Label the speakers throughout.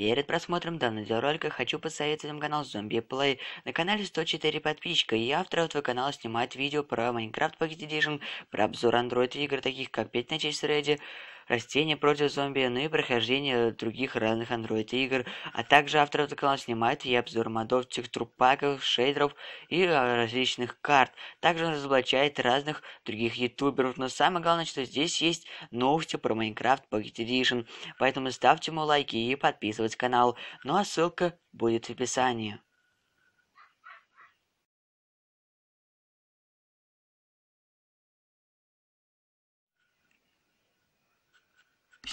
Speaker 1: Перед просмотром данного видеоролика хочу посоветовать вам канал Zombie Play. На канале 104 подписчика, и автор этого канала снимает видео про Minecraft Pocket Edition, про обзор Android игр, таких как 5 на 6 Ready, растения против зомби, ну и прохождение других разных Android-игр, а также автор канала снимает и обзор модов, текстурпаков, шейдеров и а, различных карт. Также он разоблачает разных других ютуберов, но самое главное, что здесь есть новости про Minecraft Pocket Edition, поэтому ставьте ему лайки и подписывайтесь на канал, ну а ссылка будет в описании.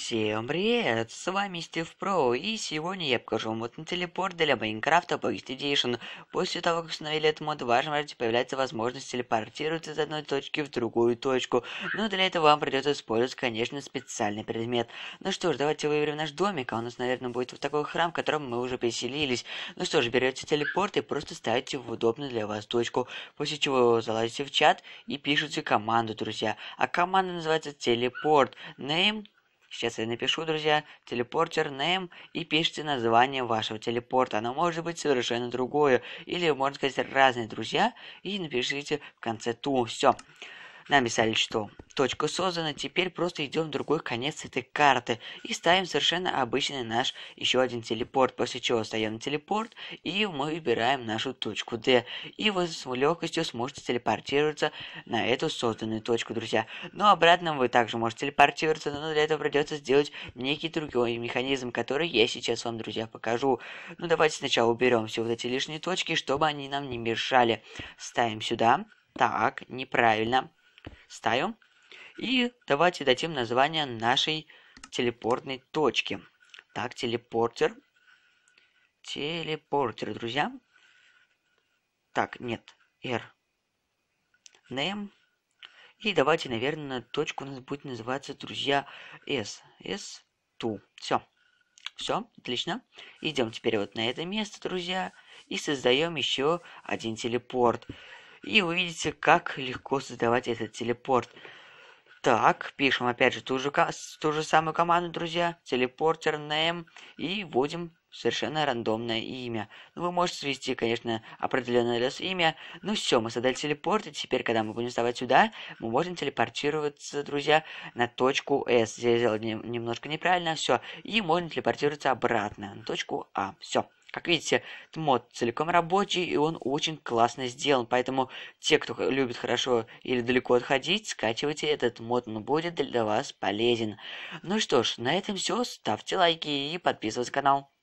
Speaker 1: Всем привет! С вами Стив Про, и сегодня я покажу мод на телепорт для Майнкрафта Pocket Edition. После того, как установили этот мод, в вашем раде появляется возможность телепортироваться из одной точки в другую точку. Но для этого вам придется использовать, конечно, специальный предмет. Ну что ж, давайте выберем наш домик, а у нас, наверное, будет вот такой храм, в котором мы уже поселились. Ну что ж, берете телепорт и просто ставите в удобную для вас точку, после чего залазите в чат и пишете команду, друзья. А команда называется телепорт. Name Сейчас я напишу, друзья, телепортер name и пишите название вашего телепорта. Оно может быть совершенно другое или, можно сказать, разные, друзья. И напишите в конце ту. Все. Нам писали, что Точка создана, теперь просто идем в другой конец этой карты и ставим совершенно обычный наш еще один телепорт, после чего встаем на телепорт и мы выбираем нашу точку D. И вы с легкостью сможете телепортироваться на эту созданную точку, друзья. Но обратно вы также можете телепортироваться, но для этого придется сделать некий другой механизм, который я сейчас вам, друзья, покажу. Ну давайте сначала уберем все вот эти лишние точки, чтобы они нам не мешали. Ставим сюда. Так, неправильно. Ставим. И давайте дадим название нашей телепортной точке. Так, телепортер. Телепортер, друзья. Так, нет, R. Name. И давайте, наверное, точку у нас будет называться, друзья, S. S2. Все. Все, отлично. Идем теперь вот на это место, друзья, и создаем еще один телепорт. И увидите, как легко создавать этот телепорт. Так, пишем опять же ту же, ту же самую команду, друзья. Телепортер name. И вводим совершенно рандомное имя. Ну, вы можете свести, конечно, определенное для вас имя. Ну все, мы создали телепорт, и теперь, когда мы будем вставать сюда, мы можем телепортироваться, друзья, на точку S. Здесь я сделал не, немножко неправильно, все. И можем телепортироваться обратно на точку А. Все. Как видите, мод целиком рабочий, и он очень классно сделан. Поэтому те, кто любит хорошо или далеко отходить, скачивайте этот мод, он будет для вас полезен. Ну что ж, на этом все. Ставьте лайки и подписывайтесь на канал.